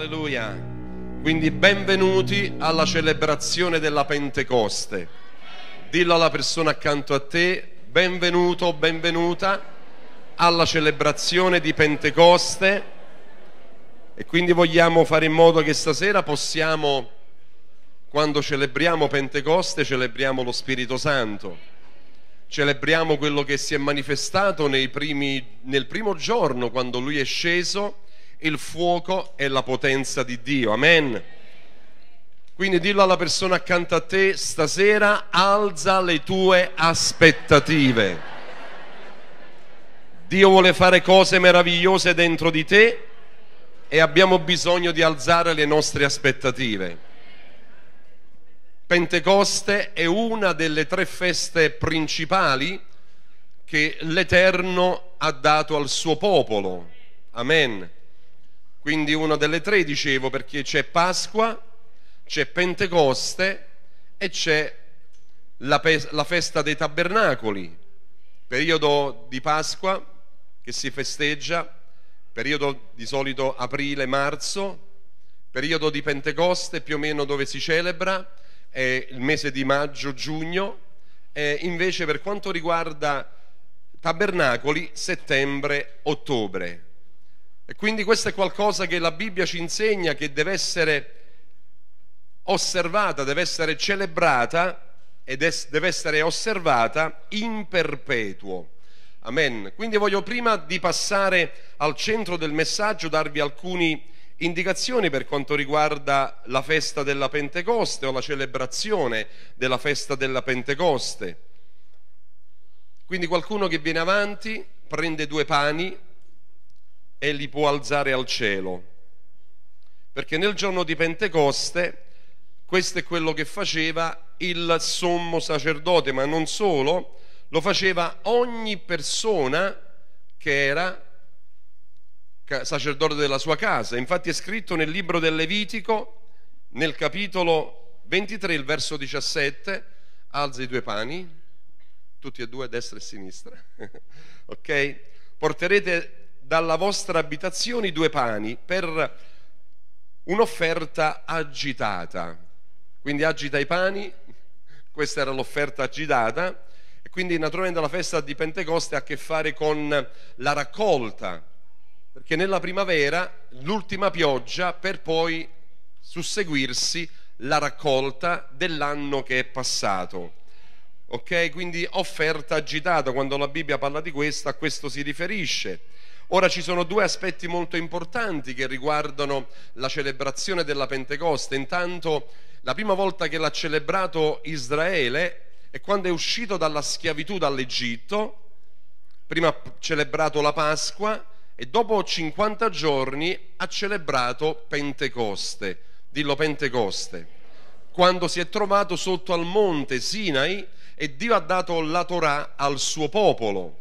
Alleluia. Quindi benvenuti alla celebrazione della Pentecoste. Dillo alla persona accanto a te, benvenuto, benvenuta alla celebrazione di Pentecoste. E quindi vogliamo fare in modo che stasera possiamo, quando celebriamo Pentecoste, celebriamo lo Spirito Santo. Celebriamo quello che si è manifestato primi, nel primo giorno quando lui è sceso il fuoco e la potenza di Dio. Amen. Quindi dillo alla persona accanto a te, stasera alza le tue aspettative. Dio vuole fare cose meravigliose dentro di te e abbiamo bisogno di alzare le nostre aspettative. Pentecoste è una delle tre feste principali che l'Eterno ha dato al suo popolo. Amen. Quindi una delle tre dicevo perché c'è Pasqua, c'è Pentecoste e c'è la, la festa dei tabernacoli, periodo di Pasqua che si festeggia, periodo di solito aprile-marzo, periodo di Pentecoste più o meno dove si celebra, è il mese di maggio-giugno, e invece per quanto riguarda tabernacoli settembre-ottobre e quindi questo è qualcosa che la Bibbia ci insegna che deve essere osservata, deve essere celebrata e deve essere osservata in perpetuo. Amen. Quindi voglio prima di passare al centro del messaggio darvi alcune indicazioni per quanto riguarda la festa della Pentecoste o la celebrazione della festa della Pentecoste. Quindi qualcuno che viene avanti prende due pani, e li può alzare al cielo. Perché nel giorno di Pentecoste questo è quello che faceva il sommo sacerdote, ma non solo, lo faceva ogni persona che era sacerdote della sua casa. Infatti è scritto nel libro del Levitico, nel capitolo 23, il verso 17, alza i due pani, tutti e due, destra e sinistra, ok? Porterete dalla vostra abitazione due pani per un'offerta agitata. Quindi agita i pani, questa era l'offerta agitata, e quindi naturalmente la festa di Pentecoste ha a che fare con la raccolta, perché nella primavera l'ultima pioggia per poi susseguirsi la raccolta dell'anno che è passato. Ok? Quindi offerta agitata, quando la Bibbia parla di questo, a questo si riferisce. Ora ci sono due aspetti molto importanti che riguardano la celebrazione della Pentecoste. Intanto la prima volta che l'ha celebrato Israele è quando è uscito dalla schiavitù dall'Egitto, prima ha celebrato la Pasqua e dopo 50 giorni ha celebrato Pentecoste, dillo Pentecoste, quando si è trovato sotto al monte Sinai e Dio ha dato la Torah al suo popolo.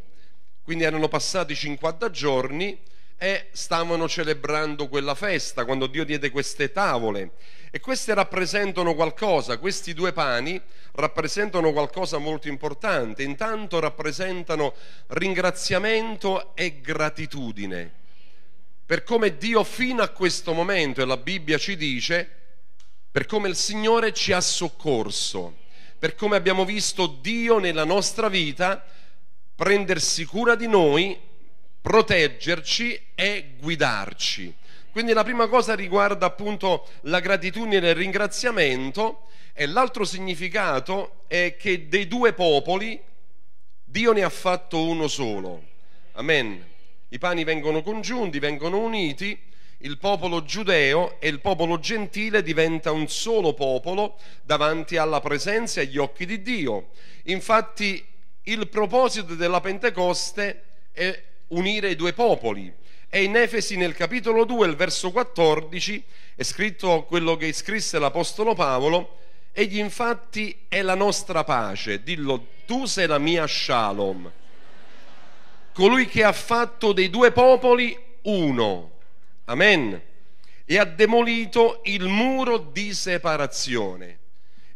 Quindi erano passati 50 giorni e stavano celebrando quella festa quando Dio diede queste tavole. E queste rappresentano qualcosa, questi due pani rappresentano qualcosa molto importante, intanto rappresentano ringraziamento e gratitudine per come Dio fino a questo momento, e la Bibbia ci dice, per come il Signore ci ha soccorso, per come abbiamo visto Dio nella nostra vita prendersi cura di noi, proteggerci e guidarci. Quindi la prima cosa riguarda appunto la gratitudine e il ringraziamento e l'altro significato è che dei due popoli Dio ne ha fatto uno solo. Amen. I pani vengono congiunti, vengono uniti, il popolo giudeo e il popolo gentile diventa un solo popolo davanti alla presenza e agli occhi di Dio. Infatti il proposito della Pentecoste è unire i due popoli. E in Efesi nel capitolo 2, il verso 14, è scritto quello che scrisse l'Apostolo Paolo, egli infatti è la nostra pace, dillo tu sei la mia shalom, colui che ha fatto dei due popoli uno, amen, e ha demolito il muro di separazione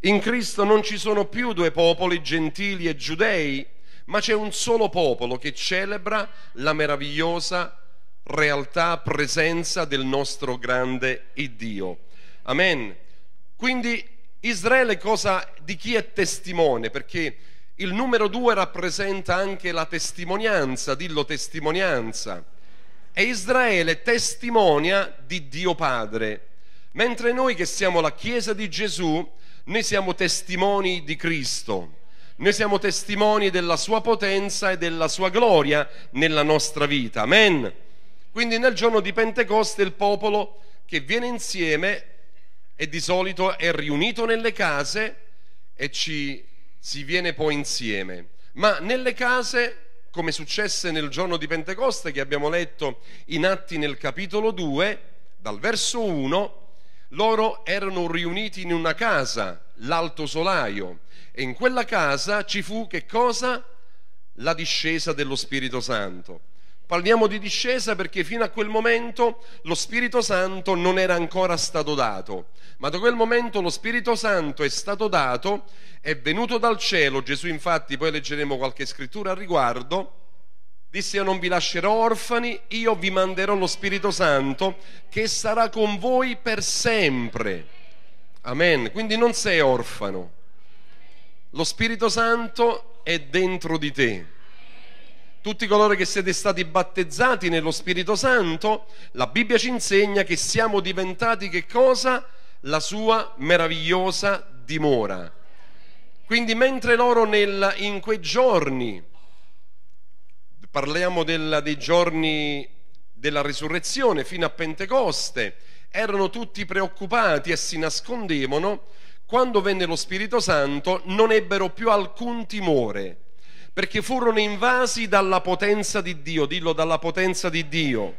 in Cristo non ci sono più due popoli, gentili e giudei, ma c'è un solo popolo che celebra la meravigliosa realtà, presenza del nostro grande Dio. Amen. Quindi Israele cosa di chi è testimone? Perché il numero due rappresenta anche la testimonianza, dillo testimonianza. E Israele testimonia di Dio Padre, mentre noi che siamo la Chiesa di Gesù noi siamo testimoni di Cristo, noi siamo testimoni della sua potenza e della sua gloria nella nostra vita. Amen. Quindi nel giorno di Pentecoste il popolo che viene insieme e di solito è riunito nelle case e ci si viene poi insieme. Ma nelle case, come successe nel giorno di Pentecoste che abbiamo letto in Atti nel capitolo 2, dal verso 1 loro erano riuniti in una casa, l'alto solaio, e in quella casa ci fu che cosa? La discesa dello Spirito Santo. Parliamo di discesa perché fino a quel momento lo Spirito Santo non era ancora stato dato, ma da quel momento lo Spirito Santo è stato dato, è venuto dal cielo, Gesù infatti poi leggeremo qualche scrittura al riguardo, Disse io non vi lascerò orfani, io vi manderò lo Spirito Santo che sarà con voi per sempre. Amen. Quindi non sei orfano. Lo Spirito Santo è dentro di te tutti coloro che siete stati battezzati nello Spirito Santo, la Bibbia ci insegna che siamo diventati che cosa? La sua meravigliosa dimora. Quindi mentre loro nel, in quei giorni parliamo della, dei giorni della risurrezione fino a Pentecoste, erano tutti preoccupati e si nascondevano, quando venne lo Spirito Santo non ebbero più alcun timore, perché furono invasi dalla potenza di Dio, dillo dalla potenza di Dio.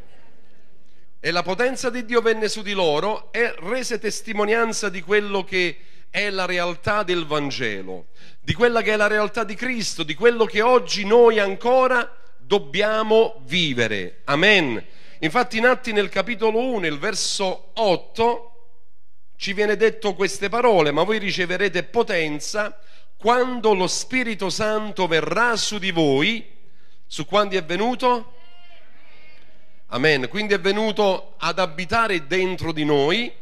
E la potenza di Dio venne su di loro e rese testimonianza di quello che è la realtà del Vangelo, di quella che è la realtà di Cristo, di quello che oggi noi ancora dobbiamo vivere. Amen. Infatti in Atti nel capitolo 1, il verso 8, ci viene detto queste parole, ma voi riceverete potenza quando lo Spirito Santo verrà su di voi. Su quanti è venuto? Amen. Quindi è venuto ad abitare dentro di noi.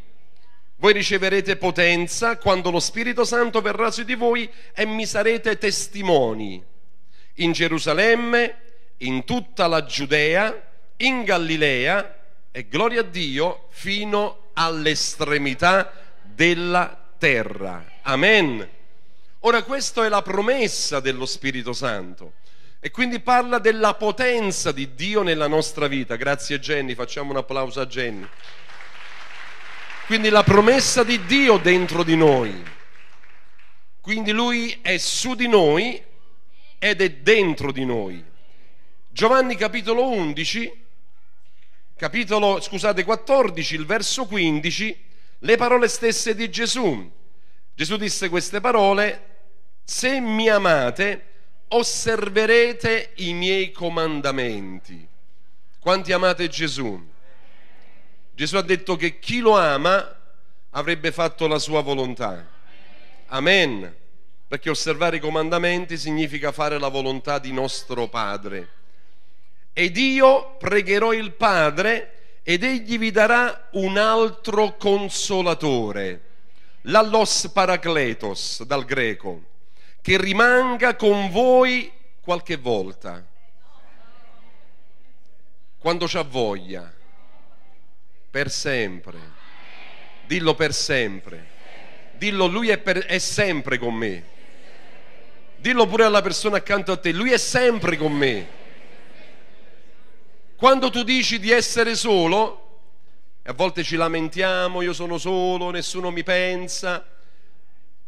Voi riceverete potenza quando lo Spirito Santo verrà su di voi e mi sarete testimoni in Gerusalemme, in tutta la Giudea, in Galilea e gloria a Dio fino all'estremità della terra. Amen. Ora questa è la promessa dello Spirito Santo e quindi parla della potenza di Dio nella nostra vita. Grazie Jenny, facciamo un applauso a Jenny. Quindi la promessa di Dio dentro di noi. Quindi lui è su di noi ed è dentro di noi. Giovanni capitolo 11, capitolo, scusate, 14, il verso 15, le parole stesse di Gesù. Gesù disse queste parole, se mi amate, osserverete i miei comandamenti. Quanti amate Gesù? Gesù ha detto che chi lo ama avrebbe fatto la sua volontà. Amen. Perché osservare i comandamenti significa fare la volontà di nostro Padre ed io pregherò il Padre ed egli vi darà un altro consolatore, l'allos paracletos dal greco, che rimanga con voi qualche volta, quando c'ha voglia, per sempre. Dillo per sempre. Dillo, lui è, per, è sempre con me. Dillo pure alla persona accanto a te, lui è sempre con me quando tu dici di essere solo, e a volte ci lamentiamo, io sono solo, nessuno mi pensa,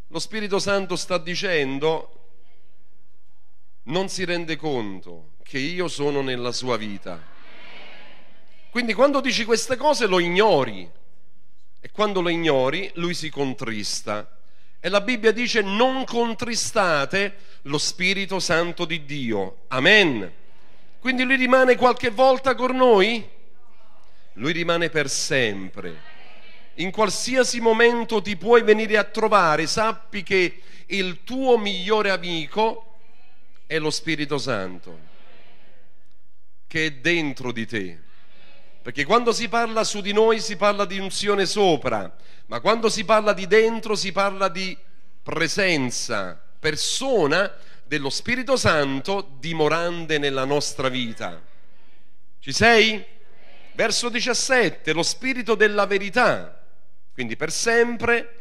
lo Spirito Santo sta dicendo, non si rende conto che io sono nella sua vita. Quindi quando dici queste cose lo ignori e quando lo ignori lui si contrista. E la Bibbia dice non contristate lo Spirito Santo di Dio. Amen. Quindi lui rimane qualche volta con noi? Lui rimane per sempre. In qualsiasi momento ti puoi venire a trovare, sappi che il tuo migliore amico è lo Spirito Santo, che è dentro di te. Perché quando si parla su di noi si parla di unzione sopra, ma quando si parla di dentro si parla di presenza, persona dello Spirito Santo dimorante nella nostra vita. Ci sei? Verso 17, lo Spirito della verità. Quindi per sempre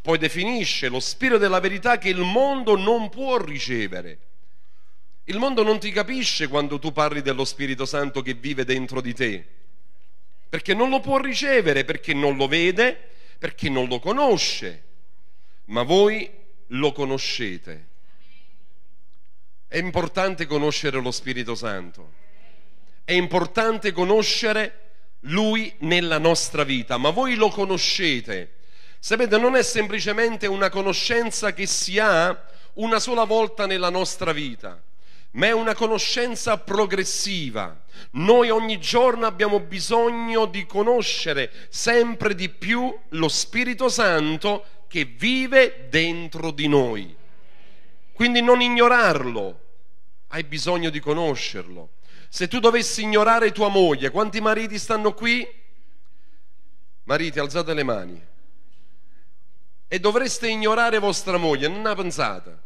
poi definisce lo Spirito della verità che il mondo non può ricevere. Il mondo non ti capisce quando tu parli dello Spirito Santo che vive dentro di te, perché non lo può ricevere, perché non lo vede, perché non lo conosce, ma voi lo conoscete è importante conoscere lo Spirito Santo. È importante conoscere lui nella nostra vita, ma voi lo conoscete. Sapete, non è semplicemente una conoscenza che si ha una sola volta nella nostra vita, ma è una conoscenza progressiva. Noi ogni giorno abbiamo bisogno di conoscere sempre di più lo Spirito Santo che vive dentro di noi. Quindi non ignorarlo, hai bisogno di conoscerlo. Se tu dovessi ignorare tua moglie, quanti mariti stanno qui? Mariti, alzate le mani. E dovreste ignorare vostra moglie, non la pensate,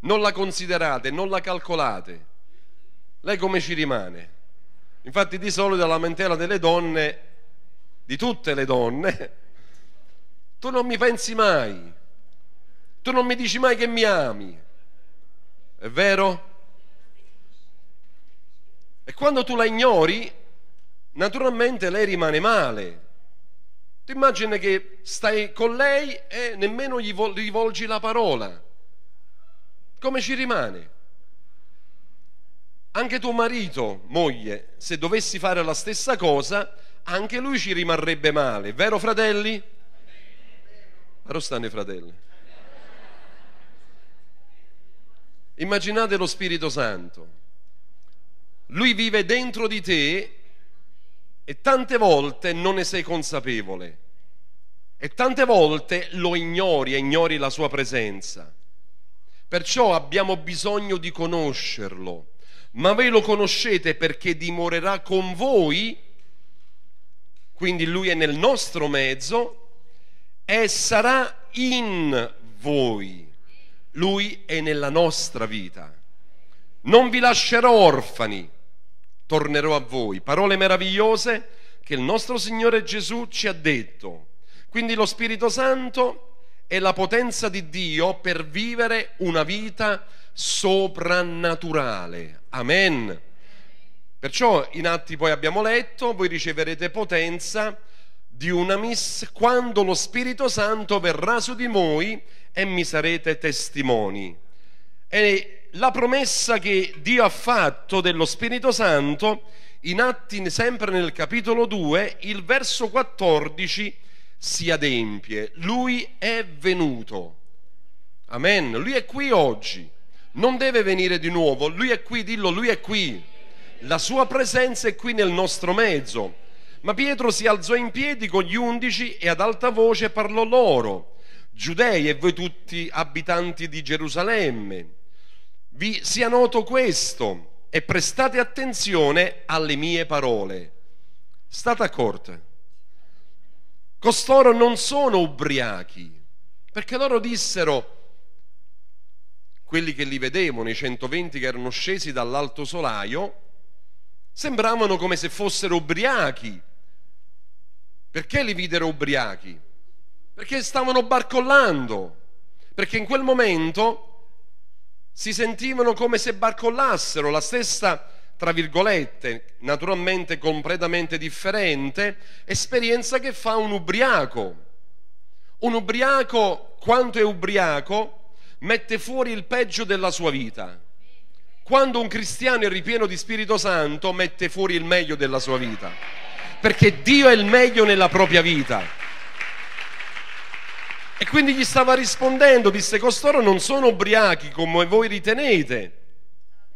non la considerate, non la calcolate. Lei come ci rimane? Infatti di solito la lamentela delle donne, di tutte le donne, tu non mi pensi mai, tu non mi dici mai che mi ami. È vero? E quando tu la ignori, naturalmente lei rimane male. Tu immagini che stai con lei e nemmeno gli rivolgi la parola. Come ci rimane? Anche tuo marito, moglie, se dovessi fare la stessa cosa, anche lui ci rimarrebbe male, vero fratelli? Però stanno i fratelli. Immaginate lo Spirito Santo lui vive dentro di te e tante volte non ne sei consapevole e tante volte lo ignori e ignori la sua presenza. Perciò abbiamo bisogno di conoscerlo, ma voi lo conoscete perché dimorerà con voi, quindi lui è nel nostro mezzo e sarà in voi, lui è nella nostra vita. Non vi lascerò orfani tornerò a voi. Parole meravigliose che il nostro Signore Gesù ci ha detto. Quindi lo Spirito Santo è la potenza di Dio per vivere una vita soprannaturale. Amen. Perciò in atti poi abbiamo letto, voi riceverete potenza di una miss quando lo Spirito Santo verrà su di voi e mi sarete testimoni. E la promessa che Dio ha fatto dello Spirito Santo in Atti, sempre nel capitolo 2, il verso 14 si adempie. Lui è venuto. Amen. Lui è qui oggi. Non deve venire di nuovo. Lui è qui, dillo, lui è qui. La sua presenza è qui nel nostro mezzo. Ma Pietro si alzò in piedi con gli undici e ad alta voce parlò loro. Giudei e voi tutti abitanti di Gerusalemme vi sia noto questo e prestate attenzione alle mie parole. State accorte. Costoro non sono ubriachi, perché loro dissero, quelli che li vedevano, i 120 che erano scesi dall'alto solaio, sembravano come se fossero ubriachi. Perché li videro ubriachi? Perché stavano barcollando, perché in quel momento si sentivano come se barcollassero, la stessa, tra virgolette, naturalmente completamente differente, esperienza che fa un ubriaco. Un ubriaco, quanto è ubriaco, mette fuori il peggio della sua vita. Quando un cristiano è ripieno di Spirito Santo, mette fuori il meglio della sua vita. Perché Dio è il meglio nella propria vita. E quindi gli stava rispondendo, disse, costoro non sono ubriachi come voi ritenete,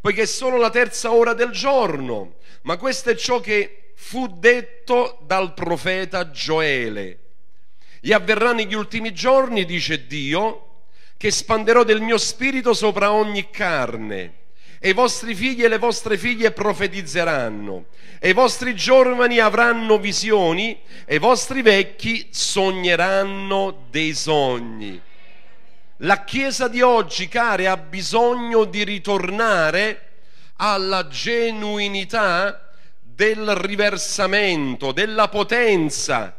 poiché è solo la terza ora del giorno, ma questo è ciò che fu detto dal profeta Gioele. E avverrà negli ultimi giorni, dice Dio, che spanderò del mio spirito sopra ogni carne e i vostri figli e le vostre figlie profetizzeranno, e i vostri giovani avranno visioni, e i vostri vecchi sogneranno dei sogni. La Chiesa di oggi, cari, ha bisogno di ritornare alla genuinità del riversamento, della potenza,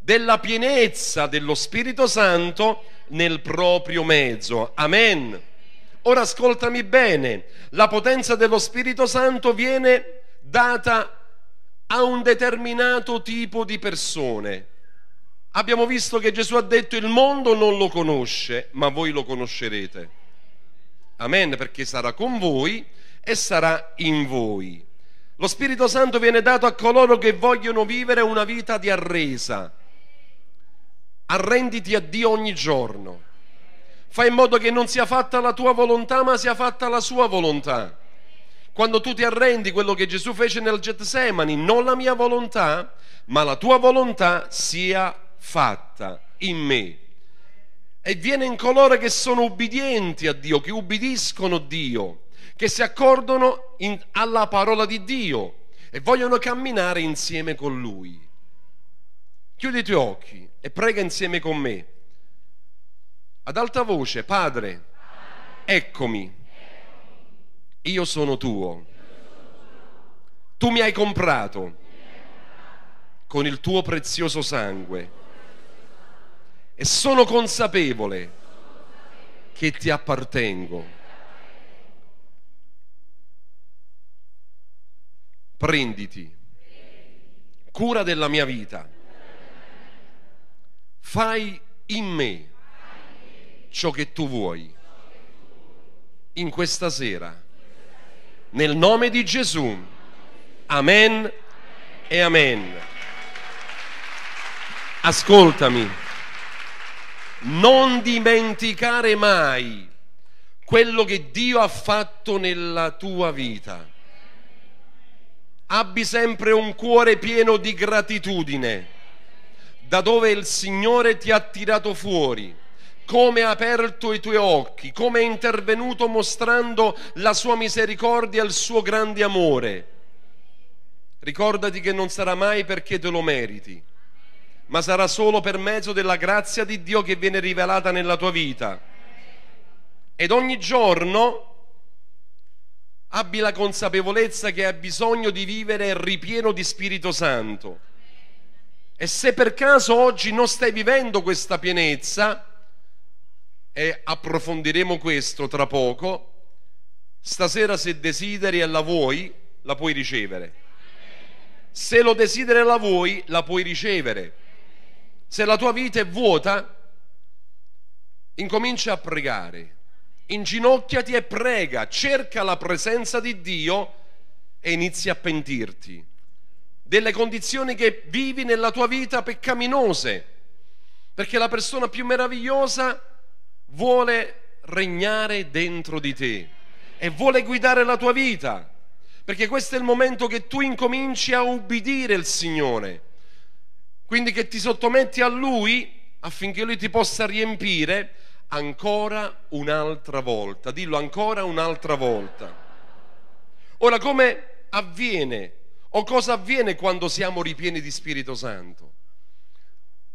della pienezza dello Spirito Santo nel proprio mezzo. Amen. Ora ascoltami bene, la potenza dello Spirito Santo viene data a un determinato tipo di persone. Abbiamo visto che Gesù ha detto il mondo non lo conosce, ma voi lo conoscerete. Amen, perché sarà con voi e sarà in voi. Lo Spirito Santo viene dato a coloro che vogliono vivere una vita di arresa. Arrenditi a Dio ogni giorno fa in modo che non sia fatta la tua volontà, ma sia fatta la sua volontà. Quando tu ti arrendi quello che Gesù fece nel Getsemani, non la mia volontà, ma la tua volontà sia fatta in me. E viene in coloro che sono ubbidienti a Dio, che ubbidiscono Dio, che si accordano in, alla parola di Dio e vogliono camminare insieme con Lui. Chiudi i tuoi occhi e prega insieme con me ad alta voce, Padre, eccomi, io sono tuo, tu mi hai comprato con il tuo prezioso sangue e sono consapevole che ti appartengo. Prenditi cura della mia vita, fai in me ciò che tu vuoi. In questa sera. Nel nome di Gesù. Amen e amen. Ascoltami. Non dimenticare mai quello che Dio ha fatto nella tua vita. Abbi sempre un cuore pieno di gratitudine, da dove il Signore ti ha tirato fuori come ha aperto i tuoi occhi, come è intervenuto mostrando la sua misericordia e il suo grande amore. Ricordati che non sarà mai perché te lo meriti, ma sarà solo per mezzo della grazia di Dio che viene rivelata nella tua vita. Ed ogni giorno abbi la consapevolezza che hai bisogno di vivere ripieno di Spirito Santo. E se per caso oggi non stai vivendo questa pienezza, e approfondiremo questo tra poco. Stasera se desideri e la vuoi, la puoi ricevere. Se lo desideri e la vuoi, la puoi ricevere. Se la tua vita è vuota, incomincia a pregare. Inginocchiati e prega, cerca la presenza di Dio e inizia a pentirti delle condizioni che vivi nella tua vita peccaminose, perché la persona più meravigliosa è vuole regnare dentro di te e vuole guidare la tua vita, perché questo è il momento che tu incominci a ubbidire il Signore, quindi che ti sottometti a Lui affinché Lui ti possa riempire ancora un'altra volta, dillo ancora un'altra volta. Ora come avviene o cosa avviene quando siamo ripieni di Spirito Santo?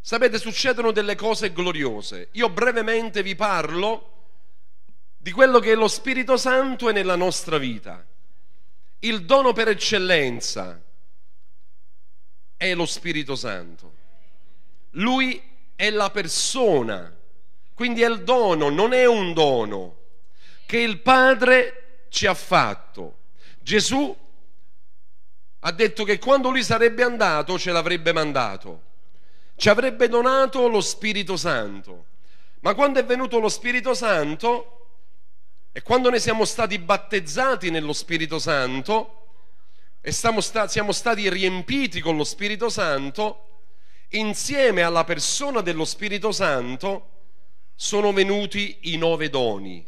Sapete, succedono delle cose gloriose. Io brevemente vi parlo di quello che è lo Spirito Santo è nella nostra vita. Il dono per eccellenza è lo Spirito Santo. Lui è la persona, quindi è il dono, non è un dono che il Padre ci ha fatto. Gesù ha detto che quando lui sarebbe andato ce l'avrebbe mandato ci avrebbe donato lo Spirito Santo. Ma quando è venuto lo Spirito Santo e quando ne siamo stati battezzati nello Spirito Santo e sta- siamo stati riempiti con lo Spirito Santo, insieme alla persona dello Spirito Santo sono venuti i nove doni.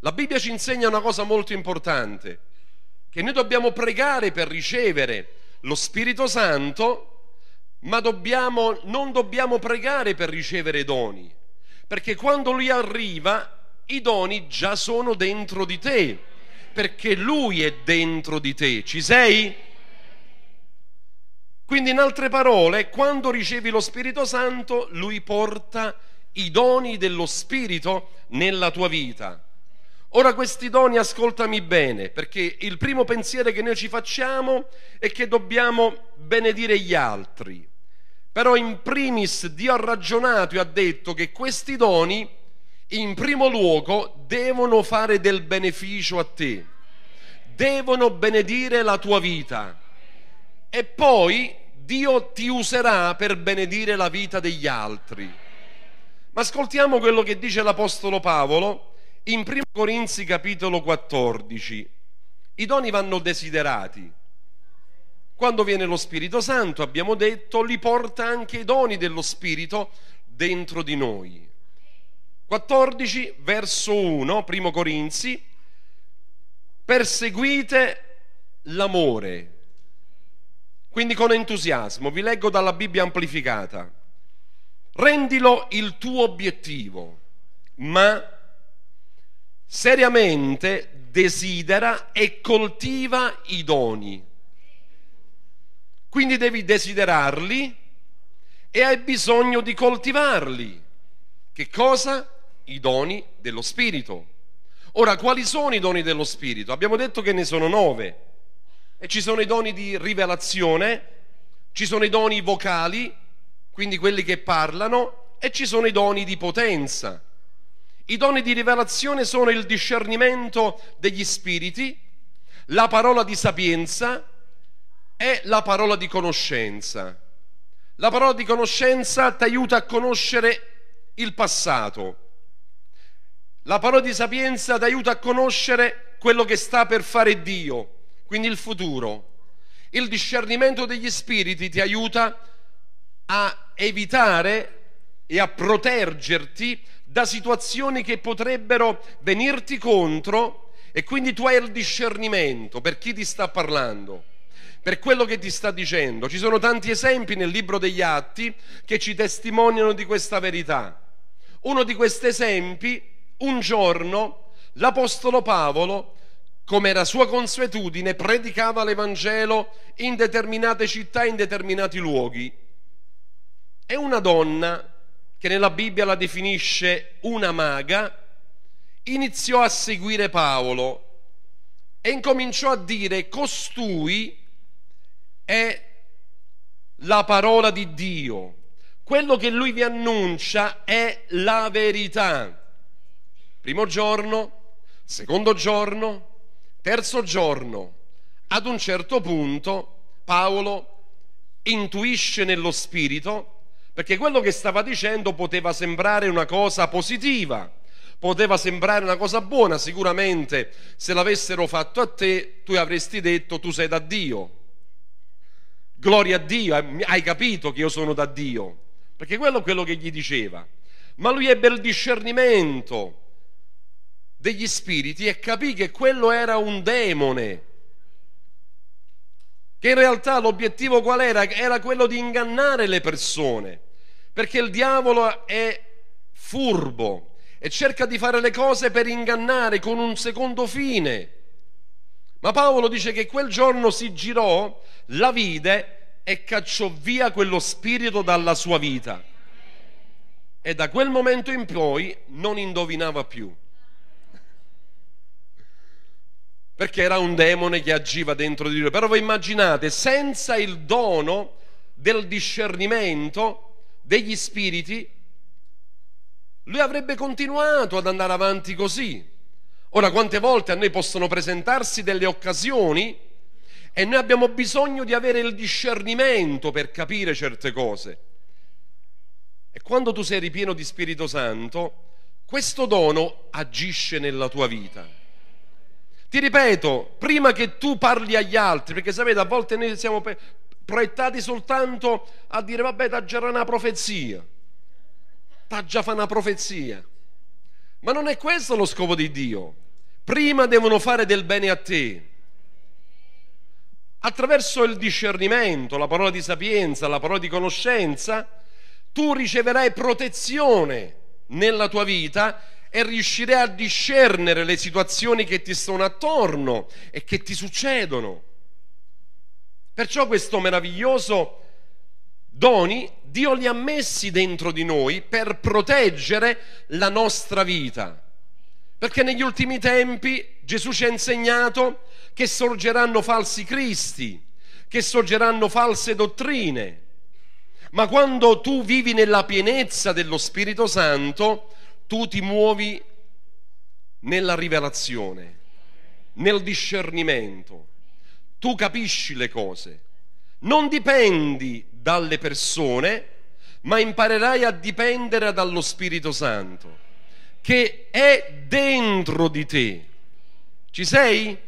La Bibbia ci insegna una cosa molto importante, che noi dobbiamo pregare per ricevere lo Spirito Santo ma dobbiamo, non dobbiamo pregare per ricevere doni, perché quando Lui arriva i doni già sono dentro di te, perché Lui è dentro di te. Ci sei? Quindi in altre parole, quando ricevi lo Spirito Santo, Lui porta i doni dello Spirito nella tua vita. Ora questi doni ascoltami bene, perché il primo pensiero che noi ci facciamo è che dobbiamo benedire gli altri. Però in primis Dio ha ragionato e ha detto che questi doni in primo luogo devono fare del beneficio a te, devono benedire la tua vita e poi Dio ti userà per benedire la vita degli altri. Ma ascoltiamo quello che dice l'Apostolo Paolo in 1 Corinzi capitolo 14. I doni vanno desiderati quando viene lo Spirito Santo, abbiamo detto, li porta anche i doni dello Spirito dentro di noi. 14 verso 1, primo Corinzi, perseguite l'amore. Quindi con entusiasmo, vi leggo dalla Bibbia amplificata. Rendilo il tuo obiettivo, ma seriamente desidera e coltiva i doni quindi devi desiderarli e hai bisogno di coltivarli. Che cosa? I doni dello Spirito. Ora, quali sono i doni dello Spirito? Abbiamo detto che ne sono nove. E ci sono i doni di rivelazione, ci sono i doni vocali, quindi quelli che parlano, e ci sono i doni di potenza. I doni di rivelazione sono il discernimento degli spiriti, la parola di sapienza, è la parola di conoscenza. La parola di conoscenza ti aiuta a conoscere il passato. La parola di sapienza ti aiuta a conoscere quello che sta per fare Dio, quindi il futuro. Il discernimento degli spiriti ti aiuta a evitare e a proteggerti da situazioni che potrebbero venirti contro e quindi tu hai il discernimento per chi ti sta parlando per quello che ti sta dicendo. Ci sono tanti esempi nel libro degli Atti che ci testimoniano di questa verità. Uno di questi esempi, un giorno l'Apostolo Paolo, come era sua consuetudine, predicava l'Evangelo in determinate città, in determinati luoghi. E una donna, che nella Bibbia la definisce una maga, iniziò a seguire Paolo e incominciò a dire costui è la parola di Dio. Quello che lui vi annuncia è la verità. Primo giorno, secondo giorno, terzo giorno. Ad un certo punto Paolo intuisce nello spirito, perché quello che stava dicendo poteva sembrare una cosa positiva, poteva sembrare una cosa buona, sicuramente se l'avessero fatto a te tu avresti detto tu sei da Dio, gloria a Dio, eh, hai capito che io sono da Dio, perché quello è quello che gli diceva. Ma lui ebbe il discernimento degli spiriti e capì che quello era un demone, che in realtà l'obiettivo qual era? Era quello di ingannare le persone, perché il diavolo è furbo e cerca di fare le cose per ingannare con un secondo fine. Ma Paolo dice che quel giorno si girò, la vide e cacciò via quello spirito dalla sua vita. E da quel momento in poi non indovinava più. Perché era un demone che agiva dentro di lui. Però voi immaginate, senza il dono del discernimento degli spiriti, lui avrebbe continuato ad andare avanti così, Ora, quante volte a noi possono presentarsi delle occasioni e noi abbiamo bisogno di avere il discernimento per capire certe cose. E quando tu sei ripieno di Spirito Santo, questo dono agisce nella tua vita. Ti ripeto, prima che tu parli agli altri, perché sapete, a volte noi siamo proiettati soltanto a dire vabbè, t'ha già una profezia, t'ha già fa una profezia. Ma non è questo lo scopo di Dio prima devono fare del bene a te. Attraverso il discernimento, la parola di sapienza, la parola di conoscenza, tu riceverai protezione nella tua vita e riuscirai a discernere le situazioni che ti sono attorno e che ti succedono. Perciò questo meraviglioso doni Dio li ha messi dentro di noi per proteggere la nostra vita. Perché negli ultimi tempi Gesù ci ha insegnato che sorgeranno falsi cristi, che sorgeranno false dottrine. Ma quando tu vivi nella pienezza dello Spirito Santo, tu ti muovi nella rivelazione, nel discernimento. Tu capisci le cose. Non dipendi dalle persone, ma imparerai a dipendere dallo Spirito Santo che è dentro di te. Ci sei?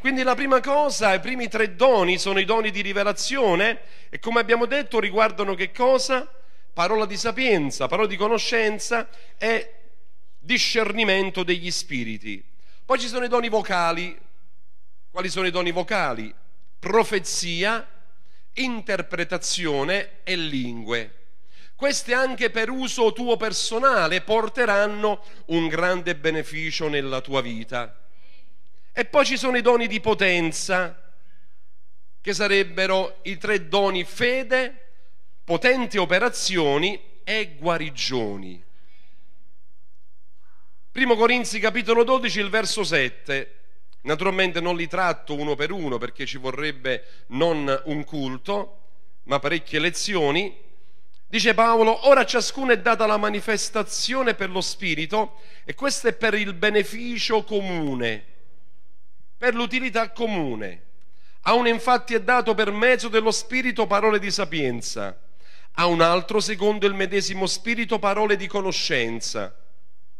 Quindi la prima cosa, i primi tre doni sono i doni di rivelazione e come abbiamo detto riguardano che cosa? Parola di sapienza, parola di conoscenza e discernimento degli spiriti. Poi ci sono i doni vocali. Quali sono i doni vocali? Profezia, interpretazione e lingue. Queste anche per uso tuo personale porteranno un grande beneficio nella tua vita. E poi ci sono i doni di potenza, che sarebbero i tre doni fede, potenti operazioni e guarigioni. Primo Corinzi capitolo 12, il verso 7. Naturalmente non li tratto uno per uno perché ci vorrebbe non un culto, ma parecchie lezioni. Dice Paolo, ora a ciascuno è data la manifestazione per lo Spirito e questo è per il beneficio comune, per l'utilità comune. A uno infatti è dato per mezzo dello Spirito parole di sapienza, a un altro secondo il medesimo Spirito parole di conoscenza,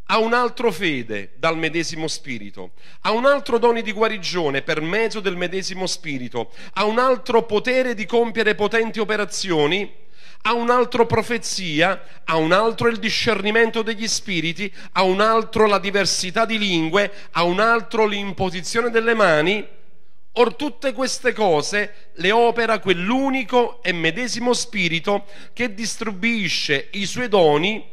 a un altro fede dal medesimo Spirito, a un altro doni di guarigione per mezzo del medesimo Spirito, a un altro potere di compiere potenti operazioni a un'altra profezia, a un altro il discernimento degli spiriti, a un altro la diversità di lingue, a un altro l'imposizione delle mani. Or tutte queste cose le opera quell'unico e medesimo spirito che distribuisce i suoi doni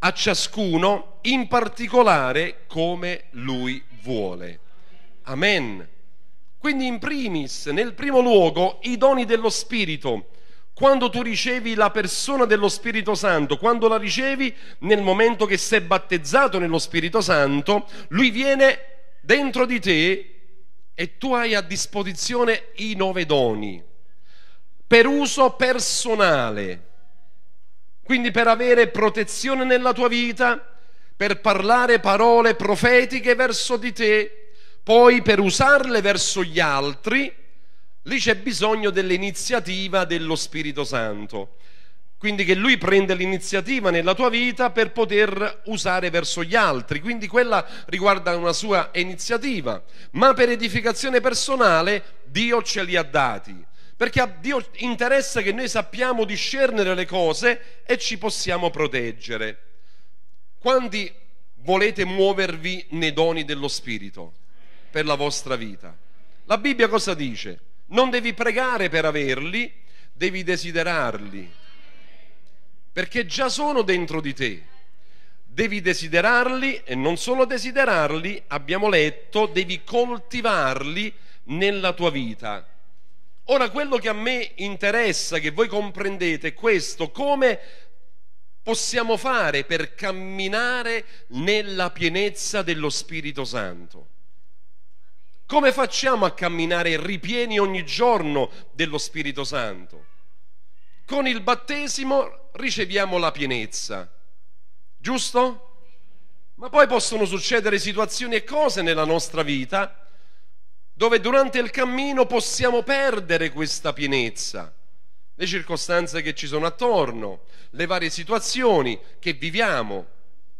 a ciascuno in particolare come lui vuole. Amen. Quindi in primis, nel primo luogo, i doni dello spirito quando tu ricevi la persona dello Spirito Santo, quando la ricevi nel momento che sei battezzato nello Spirito Santo, lui viene dentro di te e tu hai a disposizione i nove doni per uso personale, quindi per avere protezione nella tua vita, per parlare parole profetiche verso di te, poi per usarle verso gli altri Lì c'è bisogno dell'iniziativa dello Spirito Santo. Quindi che lui prende l'iniziativa nella tua vita per poter usare verso gli altri, quindi quella riguarda una sua iniziativa, ma per edificazione personale Dio ce li ha dati, perché a Dio interessa che noi sappiamo discernere le cose e ci possiamo proteggere. Quanti volete muovervi nei doni dello Spirito per la vostra vita? La Bibbia cosa dice? Non devi pregare per averli, devi desiderarli, perché già sono dentro di te. Devi desiderarli e non solo desiderarli, abbiamo letto, devi coltivarli nella tua vita. Ora quello che a me interessa che voi comprendete è questo, come possiamo fare per camminare nella pienezza dello Spirito Santo. Come facciamo a camminare ripieni ogni giorno dello Spirito Santo? Con il battesimo riceviamo la pienezza, giusto? Ma poi possono succedere situazioni e cose nella nostra vita dove durante il cammino possiamo perdere questa pienezza, le circostanze che ci sono attorno, le varie situazioni che viviamo.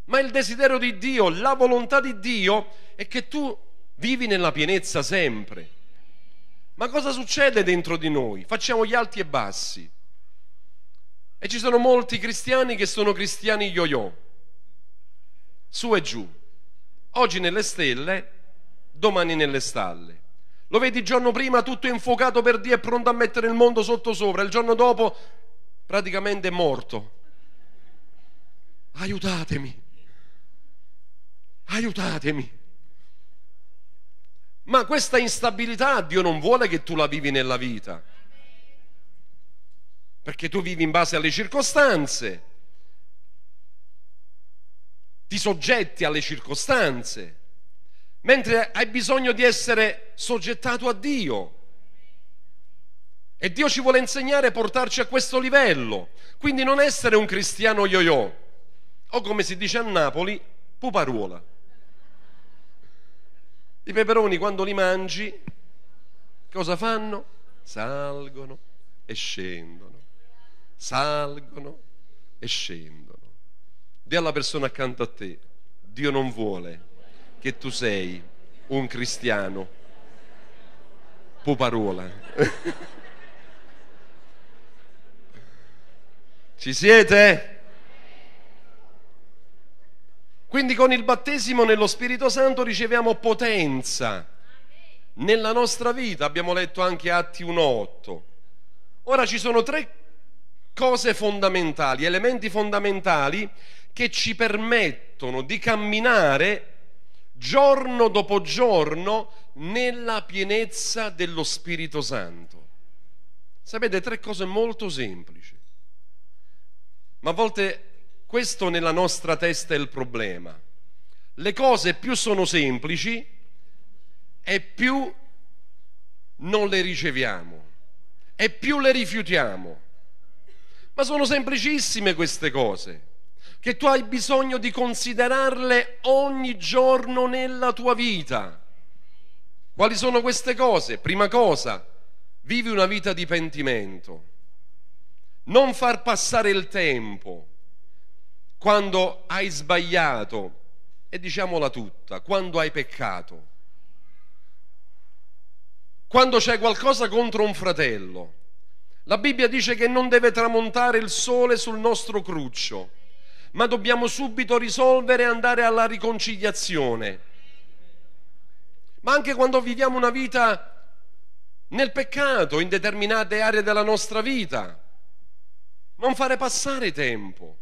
Ma il desiderio di Dio, la volontà di Dio è che tu Vivi nella pienezza sempre. Ma cosa succede dentro di noi? Facciamo gli alti e bassi. E ci sono molti cristiani che sono cristiani yo-yo, su e giù. Oggi nelle stelle, domani nelle stalle. Lo vedi il giorno prima tutto infuocato per Dio e pronto a mettere il mondo sotto sopra, il giorno dopo praticamente è morto. Aiutatemi, aiutatemi. Ma questa instabilità Dio non vuole che tu la vivi nella vita. Perché tu vivi in base alle circostanze. Ti soggetti alle circostanze. Mentre hai bisogno di essere soggettato a Dio. E Dio ci vuole insegnare a portarci a questo livello. Quindi non essere un cristiano yo-yo. O come si dice a Napoli, puparuola. I peperoni quando li mangi, cosa fanno? Salgono e scendono, salgono e scendono. Dì alla persona accanto a te, Dio non vuole che tu sei un cristiano poparola. Ci siete? Quindi con il battesimo nello Spirito Santo riceviamo potenza nella nostra vita, abbiamo letto anche Atti 1.8. Ora ci sono tre cose fondamentali, elementi fondamentali che ci permettono di camminare giorno dopo giorno nella pienezza dello Spirito Santo. Sapete, tre cose molto semplici, ma a volte questo nella nostra testa è il problema. Le cose più sono semplici e più non le riceviamo e più le rifiutiamo. Ma sono semplicissime queste cose, che tu hai bisogno di considerarle ogni giorno nella tua vita. Quali sono queste cose? Prima cosa, vivi una vita di pentimento, non far passare il tempo quando hai sbagliato e diciamola tutta, quando hai peccato, quando c'è qualcosa contro un fratello. La Bibbia dice che non deve tramontare il sole sul nostro cruccio, ma dobbiamo subito risolvere e andare alla riconciliazione. Ma anche quando viviamo una vita nel peccato, in determinate aree della nostra vita, non fare passare tempo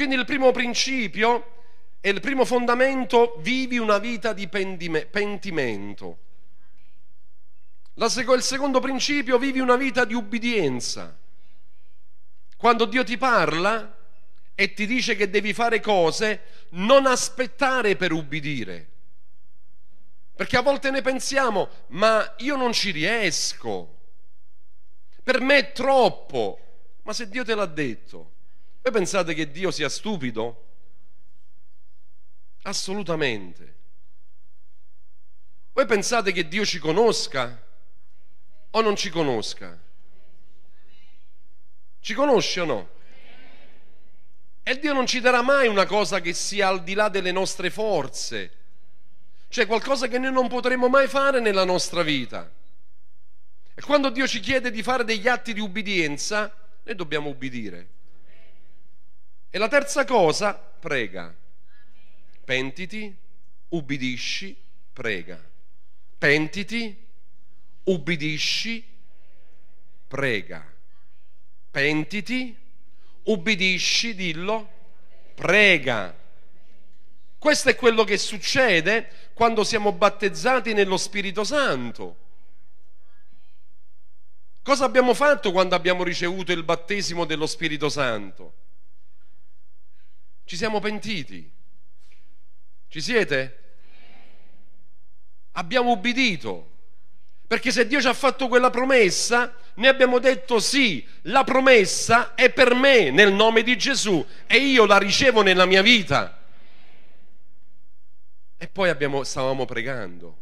quindi il primo principio e il primo fondamento, vivi una vita di pentimento. Sec- il secondo principio, vivi una vita di ubbidienza. Quando Dio ti parla e ti dice che devi fare cose, non aspettare per ubbidire. Perché a volte ne pensiamo, ma io non ci riesco, per me è troppo, ma se Dio te l'ha detto, voi pensate che Dio sia stupido? Assolutamente. Voi pensate che Dio ci conosca o non ci conosca? Ci conosce o no? E Dio non ci darà mai una cosa che sia al di là delle nostre forze, cioè qualcosa che noi non potremo mai fare nella nostra vita. E quando Dio ci chiede di fare degli atti di ubbidienza, noi dobbiamo ubbidire. E la terza cosa, prega. Pentiti, ubbidisci, prega. Pentiti, ubbidisci, prega. Pentiti, ubbidisci, dillo, prega. Questo è quello che succede quando siamo battezzati nello Spirito Santo. Cosa abbiamo fatto quando abbiamo ricevuto il battesimo dello Spirito Santo? Ci siamo pentiti. Ci siete? Abbiamo ubbidito. Perché se Dio ci ha fatto quella promessa, noi abbiamo detto sì, la promessa è per me nel nome di Gesù e io la ricevo nella mia vita. E poi abbiamo, stavamo pregando.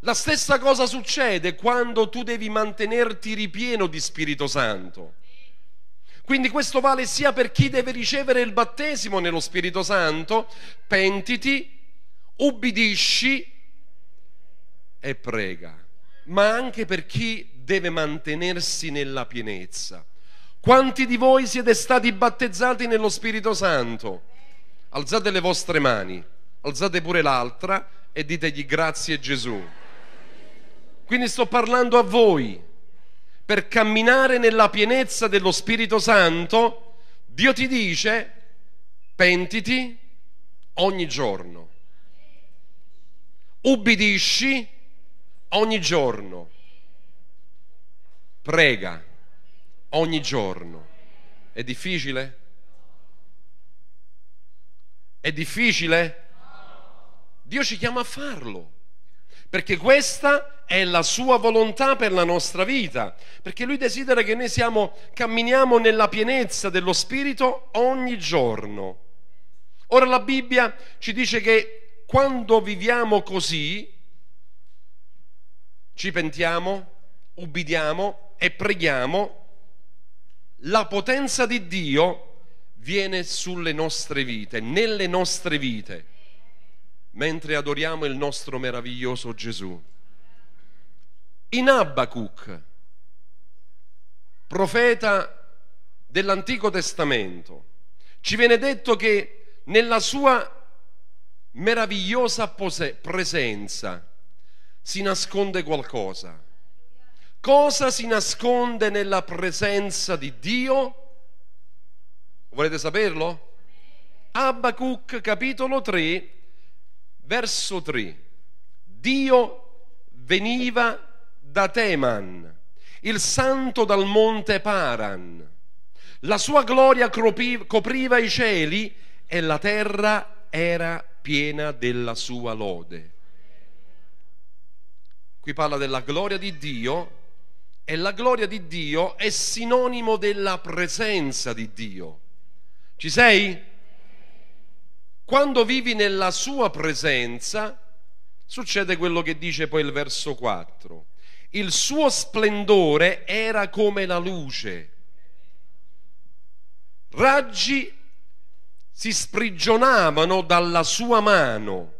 La stessa cosa succede quando tu devi mantenerti ripieno di Spirito Santo. Quindi questo vale sia per chi deve ricevere il battesimo nello Spirito Santo, pentiti, ubbidisci e prega, ma anche per chi deve mantenersi nella pienezza. Quanti di voi siete stati battezzati nello Spirito Santo? Alzate le vostre mani, alzate pure l'altra e ditegli grazie Gesù. Quindi sto parlando a voi per camminare nella pienezza dello Spirito Santo, Dio ti dice, pentiti ogni giorno, ubbidisci ogni giorno, prega ogni giorno. È difficile? È difficile? Dio ci chiama a farlo perché questa è la sua volontà per la nostra vita, perché lui desidera che noi siamo, camminiamo nella pienezza dello Spirito ogni giorno. Ora la Bibbia ci dice che quando viviamo così, ci pentiamo, ubbidiamo e preghiamo, la potenza di Dio viene sulle nostre vite, nelle nostre vite mentre adoriamo il nostro meraviglioso Gesù. In Abacuc, profeta dell'Antico Testamento, ci viene detto che nella sua meravigliosa pose- presenza si nasconde qualcosa. Cosa si nasconde nella presenza di Dio? Volete saperlo? Abacuc capitolo 3 verso 3, Dio veniva da Teman, il santo dal monte Paran. La sua gloria copriva i cieli e la terra era piena della sua lode. Qui parla della gloria di Dio e la gloria di Dio è sinonimo della presenza di Dio. Ci sei? Quando vivi nella sua presenza, succede quello che dice poi il verso 4. Il suo splendore era come la luce. Raggi si sprigionavano dalla sua mano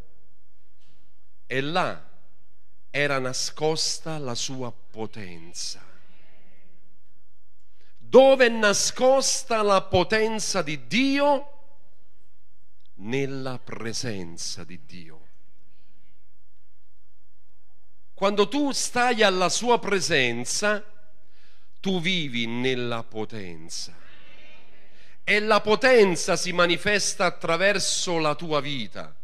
e là era nascosta la sua potenza. Dove è nascosta la potenza di Dio? nella presenza di Dio. Quando tu stai alla sua presenza, tu vivi nella potenza. E la potenza si manifesta attraverso la tua vita.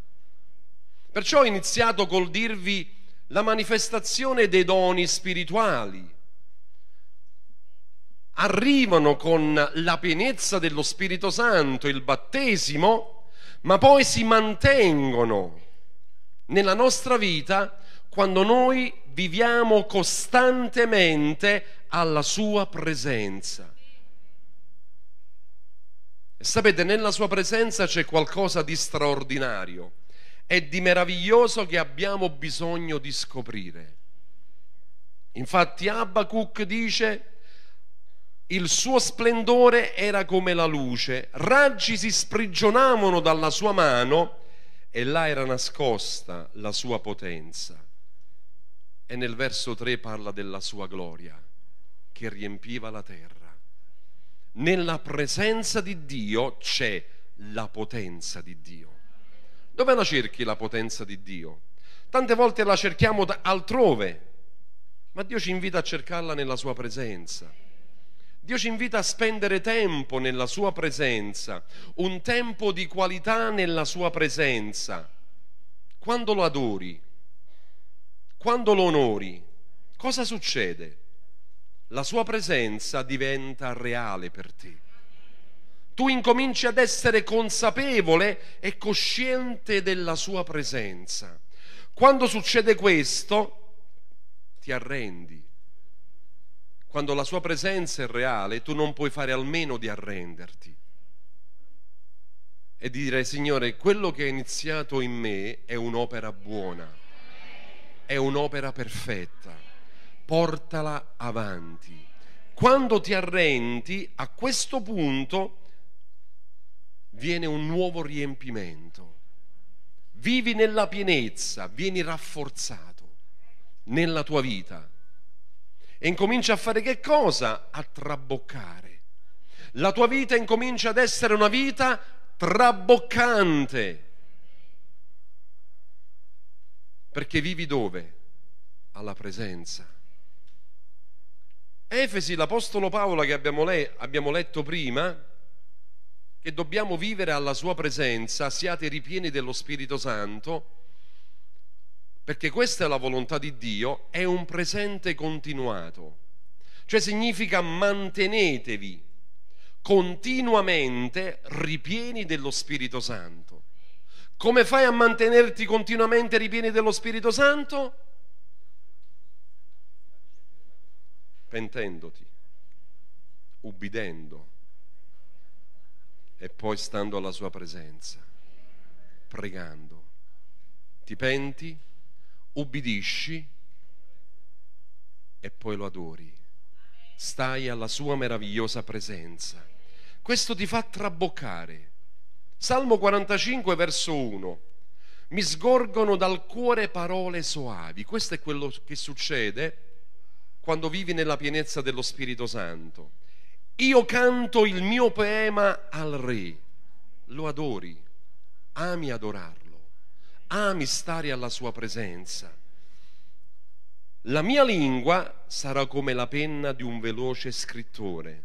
Perciò ho iniziato col dirvi la manifestazione dei doni spirituali. Arrivano con la pienezza dello Spirito Santo, il battesimo, ma poi si mantengono nella nostra vita quando noi viviamo costantemente alla sua presenza. E sapete, nella sua presenza c'è qualcosa di straordinario e di meraviglioso che abbiamo bisogno di scoprire. Infatti Abacuc dice il suo splendore era come la luce, raggi si sprigionavano dalla sua mano e là era nascosta la sua potenza. E nel verso 3 parla della sua gloria che riempiva la terra. Nella presenza di Dio c'è la potenza di Dio. Dove la cerchi la potenza di Dio? Tante volte la cerchiamo altrove, ma Dio ci invita a cercarla nella sua presenza. Dio ci invita a spendere tempo nella sua presenza, un tempo di qualità nella sua presenza. Quando lo adori, quando lo onori, cosa succede? La sua presenza diventa reale per te. Tu incominci ad essere consapevole e cosciente della sua presenza. Quando succede questo, ti arrendi quando la sua presenza è reale, tu non puoi fare almeno di arrenderti e dire, Signore, quello che è iniziato in me è un'opera buona, è un'opera perfetta, portala avanti. Quando ti arrendi, a questo punto viene un nuovo riempimento. Vivi nella pienezza, vieni rafforzato nella tua vita. E incomincia a fare che cosa? A traboccare. La tua vita incomincia ad essere una vita traboccante. Perché vivi dove? Alla presenza. Efesi, l'Apostolo Paolo che abbiamo, le- abbiamo, letto prima, che dobbiamo vivere alla sua presenza, siate ripieni dello Spirito Santo, perché questa è la volontà di Dio, è un presente continuato, cioè significa mantenetevi continuamente ripieni dello Spirito Santo. Come fai a mantenerti continuamente ripieni dello Spirito Santo? Pentendoti, ubbidendo e poi stando alla sua presenza, pregando. Ti penti? ubbidisci e poi lo adori. Stai alla sua meravigliosa presenza. Questo ti fa traboccare. Salmo 45, verso 1. Mi sgorgono dal cuore parole soavi. Questo è quello che succede quando vivi nella pienezza dello Spirito Santo. Io canto il mio poema al Re. Lo adori. Ami adorarlo ami stare alla sua presenza. La mia lingua sarà come la penna di un veloce scrittore.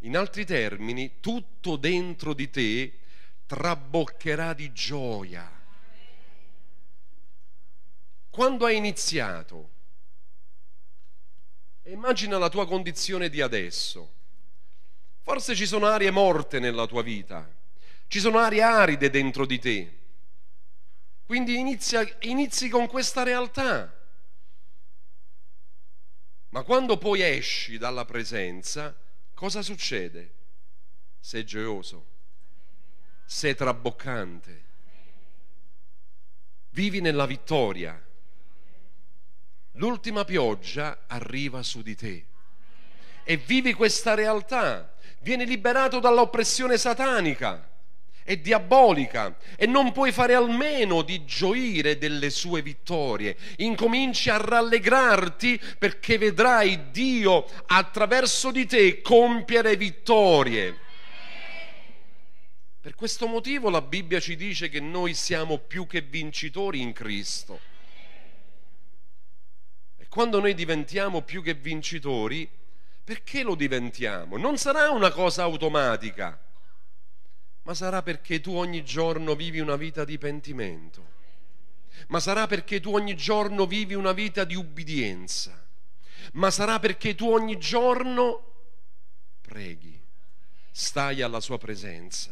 In altri termini, tutto dentro di te traboccherà di gioia. Quando hai iniziato, immagina la tua condizione di adesso. Forse ci sono aree morte nella tua vita, ci sono aree aride dentro di te quindi inizia, inizi con questa realtà. Ma quando poi esci dalla presenza, cosa succede? Sei gioioso, sei traboccante, vivi nella vittoria. L'ultima pioggia arriva su di te e vivi questa realtà. Vieni liberato dall'oppressione satanica è diabolica e non puoi fare almeno di gioire delle sue vittorie. Incominci a rallegrarti perché vedrai Dio attraverso di te compiere vittorie. Per questo motivo la Bibbia ci dice che noi siamo più che vincitori in Cristo. E quando noi diventiamo più che vincitori, perché lo diventiamo? Non sarà una cosa automatica ma sarà perché tu ogni giorno vivi una vita di pentimento, ma sarà perché tu ogni giorno vivi una vita di ubbidienza, ma sarà perché tu ogni giorno preghi, stai alla sua presenza.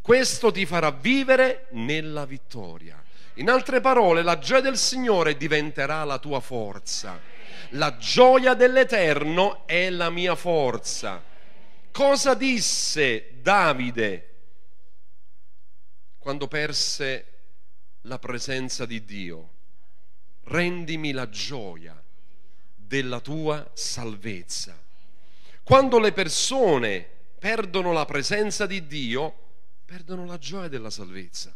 Questo ti farà vivere nella vittoria. In altre parole, la gioia del Signore diventerà la tua forza. La gioia dell'Eterno è la mia forza. Cosa disse Davide quando perse la presenza di Dio. Rendimi la gioia della tua salvezza. Quando le persone perdono la presenza di Dio, perdono la gioia della salvezza.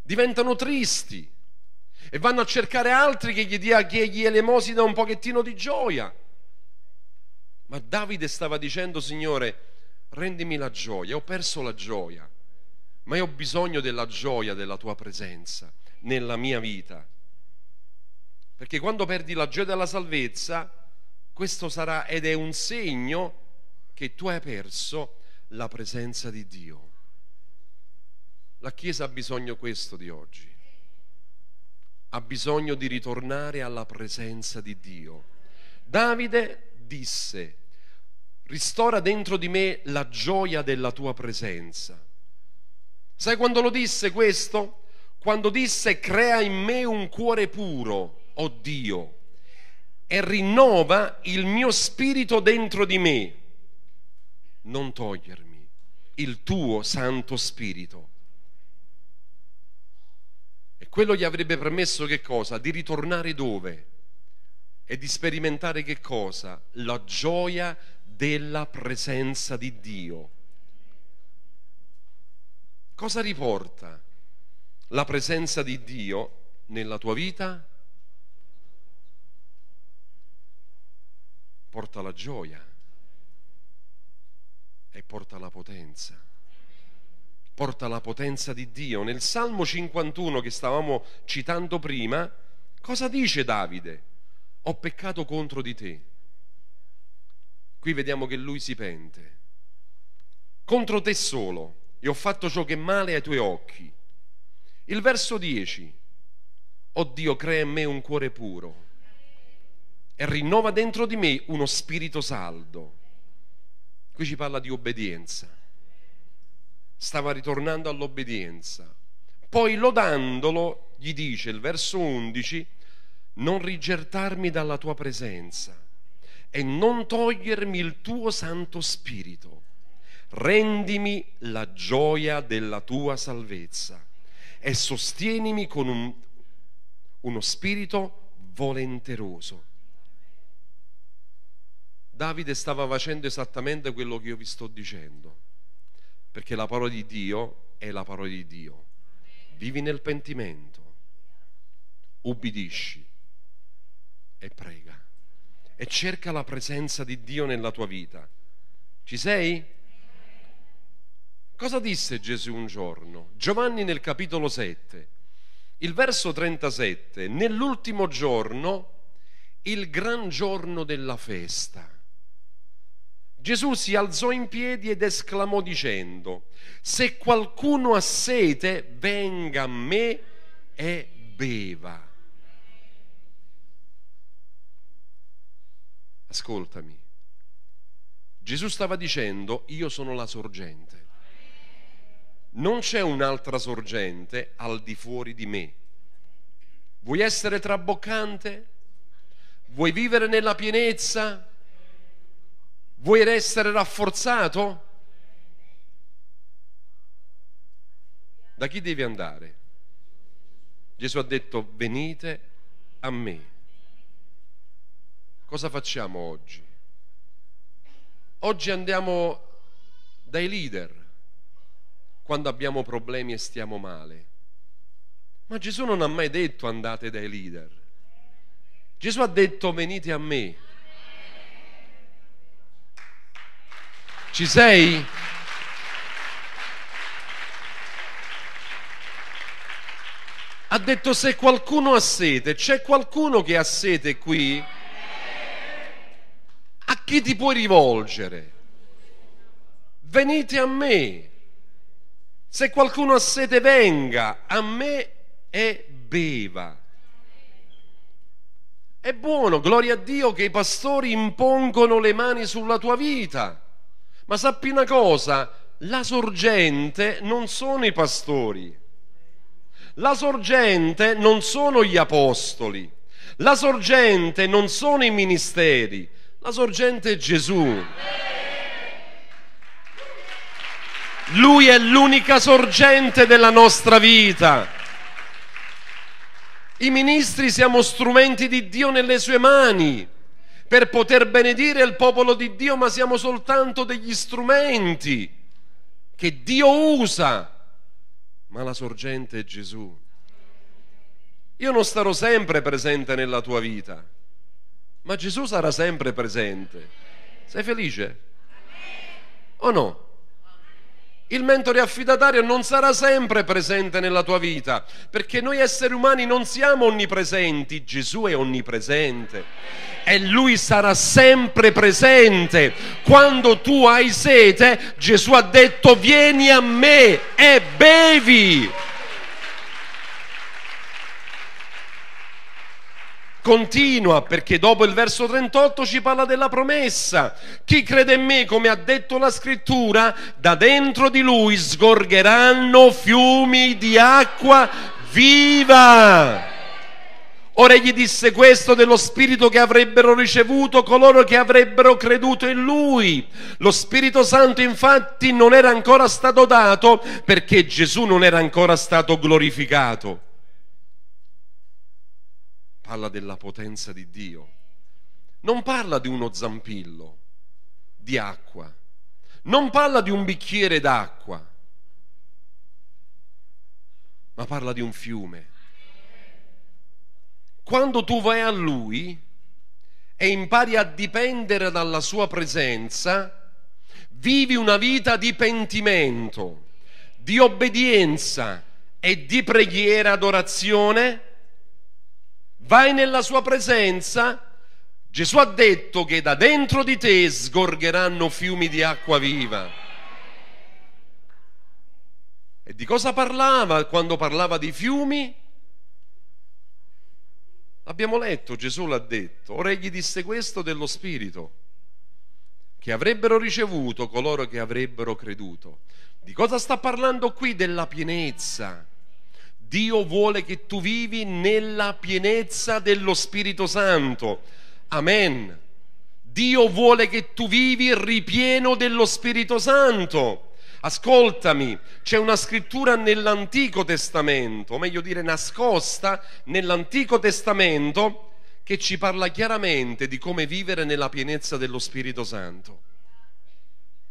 Diventano tristi e vanno a cercare altri che gli, dia, che gli elemosina un pochettino di gioia. Ma Davide stava dicendo, Signore, rendimi la gioia, ho perso la gioia ma io ho bisogno della gioia della tua presenza nella mia vita. Perché quando perdi la gioia della salvezza, questo sarà ed è un segno che tu hai perso la presenza di Dio. La Chiesa ha bisogno questo di oggi. Ha bisogno di ritornare alla presenza di Dio. Davide disse, ristora dentro di me la gioia della tua presenza. Sai quando lo disse questo? Quando disse crea in me un cuore puro, oh Dio, e rinnova il mio spirito dentro di me. Non togliermi il tuo Santo Spirito. E quello gli avrebbe permesso che cosa? Di ritornare dove? E di sperimentare che cosa? La gioia della presenza di Dio Cosa riporta la presenza di Dio nella tua vita? Porta la gioia e porta la potenza. Porta la potenza di Dio. Nel Salmo 51 che stavamo citando prima, cosa dice Davide? Ho peccato contro di te. Qui vediamo che lui si pente. Contro te solo e ho fatto ciò che è male ai tuoi occhi. Il verso 10, oh Dio, crea in me un cuore puro e rinnova dentro di me uno spirito saldo. Qui ci parla di obbedienza. Stava ritornando all'obbedienza. Poi lodandolo gli dice il verso 11, non rigertarmi dalla tua presenza e non togliermi il tuo Santo Spirito rendimi la gioia della tua salvezza e sostienimi con un, uno spirito volenteroso. Davide stava facendo esattamente quello che io vi sto dicendo, perché la parola di Dio è la parola di Dio. Vivi nel pentimento, ubbidisci e prega e cerca la presenza di Dio nella tua vita. Ci sei? Cosa disse Gesù un giorno? Giovanni nel capitolo 7, il verso 37, nell'ultimo giorno, il gran giorno della festa. Gesù si alzò in piedi ed esclamò dicendo, se qualcuno ha sete, venga a me e beva. Ascoltami, Gesù stava dicendo, io sono la sorgente non c'è un'altra sorgente al di fuori di me. Vuoi essere traboccante? Vuoi vivere nella pienezza? Vuoi essere rafforzato? Da chi devi andare? Gesù ha detto venite a me. Cosa facciamo oggi? Oggi andiamo dai leader, quando abbiamo problemi e stiamo male. Ma Gesù non ha mai detto andate dai leader. Gesù ha detto venite a me. Ci sei? Ha detto se qualcuno ha sete, c'è qualcuno che ha sete qui? A chi ti puoi rivolgere? Venite a me. Se qualcuno ha sete venga a me e beva. È buono, gloria a Dio, che i pastori impongono le mani sulla tua vita. Ma sappi una cosa, la sorgente non sono i pastori. La sorgente non sono gli apostoli. La sorgente non sono i ministeri. La sorgente è Gesù. Amen. Lui è l'unica sorgente della nostra vita. I ministri siamo strumenti di Dio nelle sue mani per poter benedire il popolo di Dio, ma siamo soltanto degli strumenti che Dio usa. Ma la sorgente è Gesù. Io non starò sempre presente nella tua vita, ma Gesù sarà sempre presente. Sei felice? O no? Il mentore affidatario non sarà sempre presente nella tua vita, perché noi esseri umani non siamo onnipresenti, Gesù è onnipresente e lui sarà sempre presente. Quando tu hai sete, Gesù ha detto vieni a me e bevi. Continua perché dopo il verso 38 ci parla della promessa. Chi crede in me, come ha detto la scrittura, da dentro di lui sgorgeranno fiumi di acqua viva. Ora egli disse questo dello Spirito che avrebbero ricevuto coloro che avrebbero creduto in lui. Lo Spirito Santo infatti non era ancora stato dato perché Gesù non era ancora stato glorificato parla della potenza di Dio, non parla di uno zampillo di acqua, non parla di un bicchiere d'acqua, ma parla di un fiume. Quando tu vai a Lui e impari a dipendere dalla Sua presenza, vivi una vita di pentimento, di obbedienza e di preghiera, adorazione vai nella sua presenza, Gesù ha detto che da dentro di te sgorgeranno fiumi di acqua viva. E di cosa parlava quando parlava di fiumi? Abbiamo letto, Gesù l'ha detto. Ora egli disse questo dello Spirito, che avrebbero ricevuto coloro che avrebbero creduto. Di cosa sta parlando qui? Della pienezza Dio vuole che tu vivi nella pienezza dello Spirito Santo. Amen. Dio vuole che tu vivi ripieno dello Spirito Santo. Ascoltami, c'è una scrittura nell'Antico Testamento, o meglio dire nascosta nell'Antico Testamento, che ci parla chiaramente di come vivere nella pienezza dello Spirito Santo,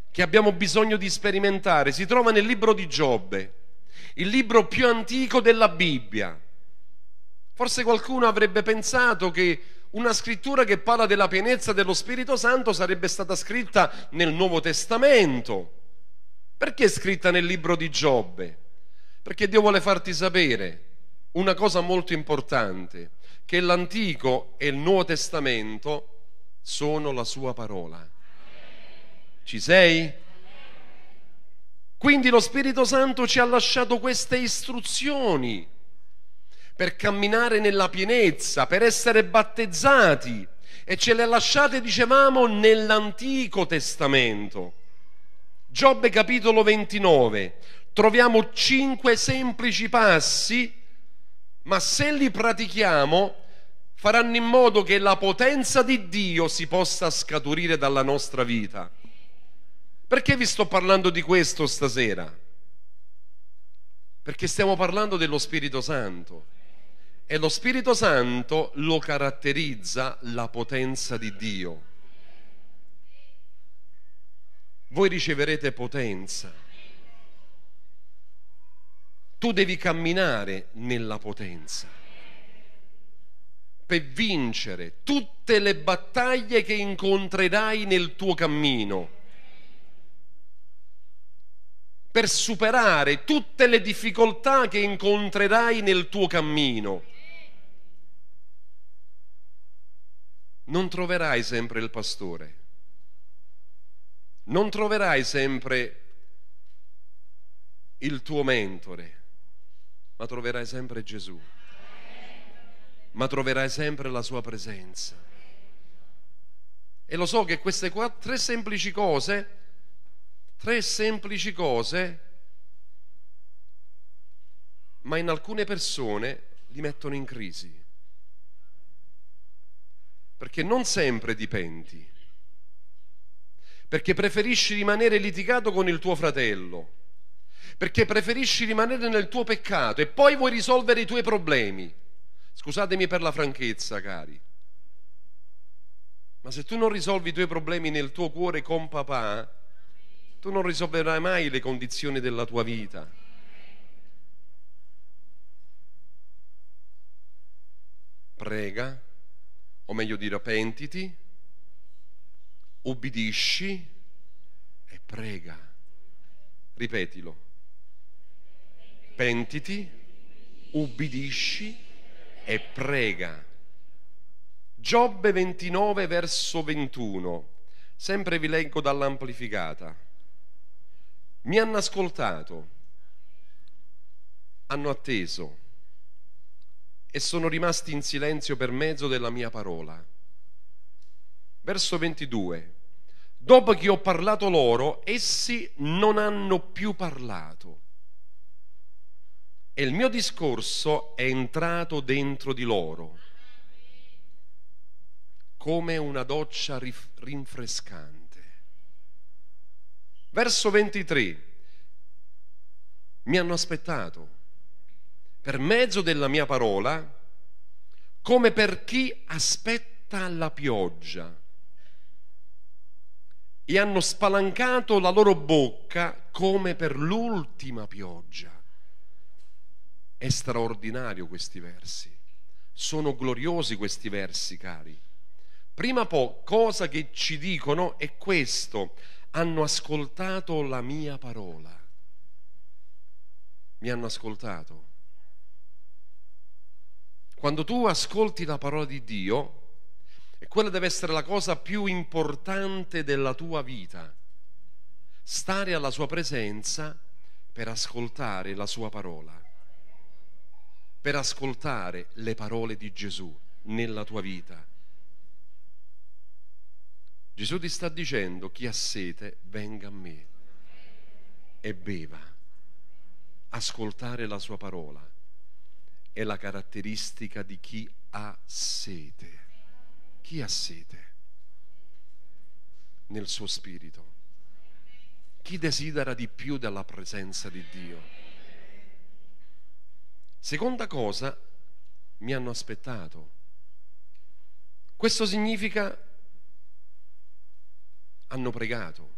che abbiamo bisogno di sperimentare. Si trova nel libro di Giobbe, il libro più antico della Bibbia. Forse qualcuno avrebbe pensato che una scrittura che parla della pienezza dello Spirito Santo sarebbe stata scritta nel Nuovo Testamento. Perché è scritta nel libro di Giobbe? Perché Dio vuole farti sapere una cosa molto importante, che l'Antico e il Nuovo Testamento sono la sua parola. Ci sei? Quindi lo Spirito Santo ci ha lasciato queste istruzioni per camminare nella pienezza, per essere battezzati e ce le ha lasciate, dicevamo, nell'Antico Testamento. Giobbe capitolo 29, troviamo cinque semplici passi, ma se li pratichiamo faranno in modo che la potenza di Dio si possa scaturire dalla nostra vita. Perché vi sto parlando di questo stasera? Perché stiamo parlando dello Spirito Santo e lo Spirito Santo lo caratterizza la potenza di Dio. Voi riceverete potenza. Tu devi camminare nella potenza per vincere tutte le battaglie che incontrerai nel tuo cammino per superare tutte le difficoltà che incontrerai nel tuo cammino. Non troverai sempre il pastore, non troverai sempre il tuo mentore, ma troverai sempre Gesù, ma troverai sempre la sua presenza. E lo so che queste tre semplici cose Tre semplici cose, ma in alcune persone li mettono in crisi. Perché non sempre dipenti. Perché preferisci rimanere litigato con il tuo fratello. Perché preferisci rimanere nel tuo peccato e poi vuoi risolvere i tuoi problemi. Scusatemi per la franchezza, cari. Ma se tu non risolvi i tuoi problemi nel tuo cuore con papà, tu non risolverai mai le condizioni della tua vita. Prega, o meglio dire, pentiti, ubbidisci e prega. Ripetilo. Pentiti, ubbidisci e prega. Giobbe 29 verso 21. Sempre vi leggo dall'amplificata. Mi hanno ascoltato, hanno atteso e sono rimasti in silenzio per mezzo della mia parola. Verso 22. Dopo che ho parlato loro, essi non hanno più parlato. E il mio discorso è entrato dentro di loro come una doccia rinfrescante. Verso 23. Mi hanno aspettato per mezzo della mia parola come per chi aspetta la pioggia e hanno spalancato la loro bocca come per l'ultima pioggia. È straordinario questi versi, sono gloriosi questi versi, cari. Prima po- cosa che ci dicono è questo, hanno ascoltato la mia parola. Mi hanno ascoltato. Quando tu ascolti la parola di Dio, e quella deve essere la cosa più importante della tua vita, stare alla sua presenza per ascoltare la sua parola, per ascoltare le parole di Gesù nella tua vita Gesù ti sta dicendo chi ha sete venga a me e beva. Ascoltare la sua parola è la caratteristica di chi ha sete. Chi ha sete? Nel suo spirito. Chi desidera di più della presenza di Dio? Seconda cosa, mi hanno aspettato. Questo significa hanno pregato,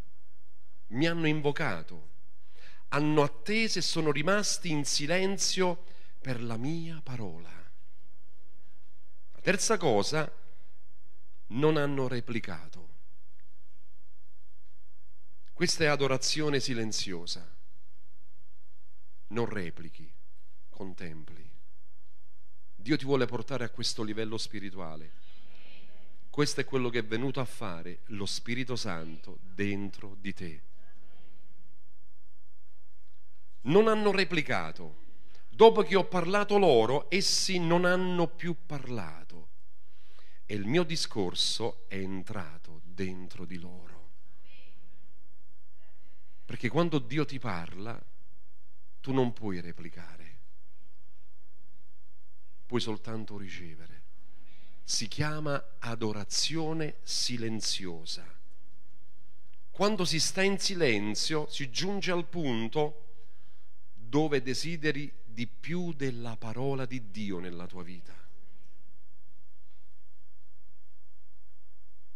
mi hanno invocato, hanno atteso e sono rimasti in silenzio per la mia parola. La terza cosa, non hanno replicato. Questa è adorazione silenziosa. Non replichi, contempli. Dio ti vuole portare a questo livello spirituale questo è quello che è venuto a fare lo Spirito Santo dentro di te. Non hanno replicato. Dopo che ho parlato loro, essi non hanno più parlato. E il mio discorso è entrato dentro di loro. Perché quando Dio ti parla, tu non puoi replicare, puoi soltanto ricevere si chiama adorazione silenziosa. Quando si sta in silenzio si giunge al punto dove desideri di più della parola di Dio nella tua vita.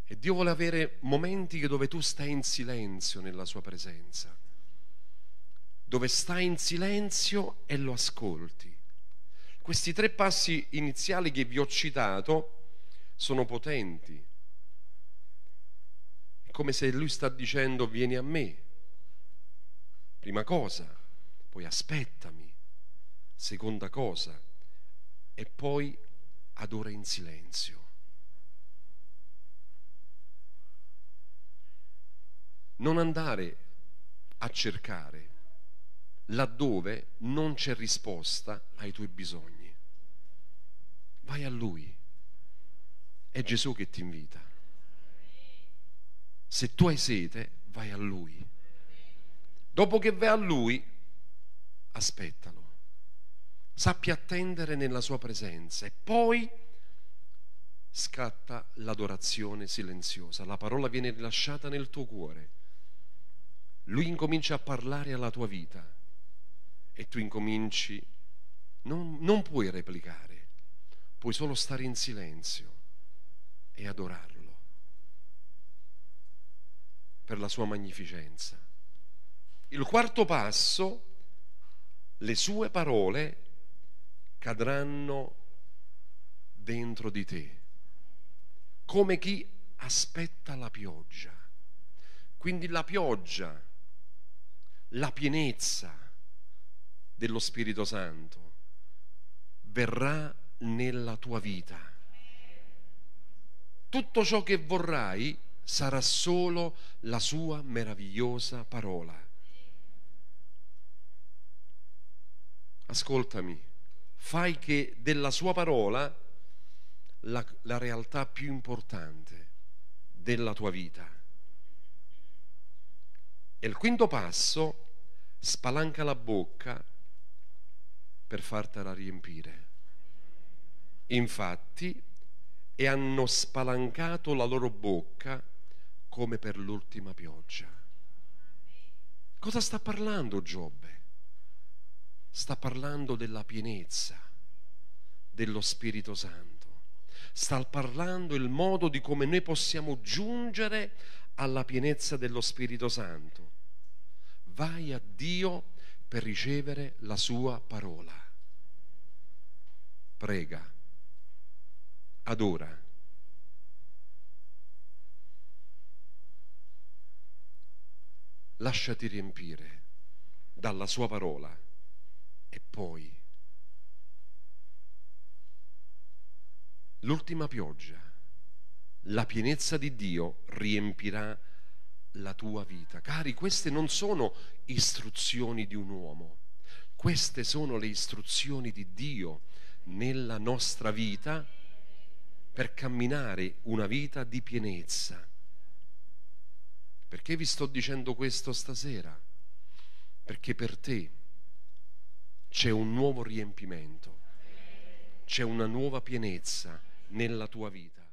E Dio vuole avere momenti dove tu stai in silenzio nella sua presenza, dove stai in silenzio e lo ascolti. Questi tre passi iniziali che vi ho citato sono potenti. È come se lui sta dicendo vieni a me, prima cosa, poi aspettami, seconda cosa, e poi adora in silenzio. Non andare a cercare laddove non c'è risposta ai tuoi bisogni. Vai a Lui. È Gesù che ti invita. Se tu hai sete, vai a Lui. Dopo che vai a Lui, aspettalo. Sappi attendere nella Sua presenza e poi scatta l'adorazione silenziosa. La parola viene rilasciata nel tuo cuore. Lui incomincia a parlare alla tua vita e tu incominci, non, non puoi replicare, puoi solo stare in silenzio e adorarlo per la sua magnificenza. Il quarto passo, le sue parole cadranno dentro di te, come chi aspetta la pioggia. Quindi la pioggia, la pienezza dello Spirito Santo verrà nella tua vita tutto ciò che vorrai sarà solo la sua meravigliosa parola. Ascoltami, fai che della sua parola la, la realtà più importante della tua vita. E il quinto passo, spalanca la bocca per fartela riempire. Infatti, e hanno spalancato la loro bocca come per l'ultima pioggia. Cosa sta parlando Giobbe? Sta parlando della pienezza dello Spirito Santo. Sta parlando il modo di come noi possiamo giungere alla pienezza dello Spirito Santo. Vai a Dio per ricevere la sua parola. Prega adora. Lasciati riempire dalla sua parola e poi l'ultima pioggia, la pienezza di Dio riempirà la tua vita. Cari, queste non sono istruzioni di un uomo, queste sono le istruzioni di Dio nella nostra vita per camminare una vita di pienezza. Perché vi sto dicendo questo stasera? Perché per te c'è un nuovo riempimento, c'è una nuova pienezza nella tua vita.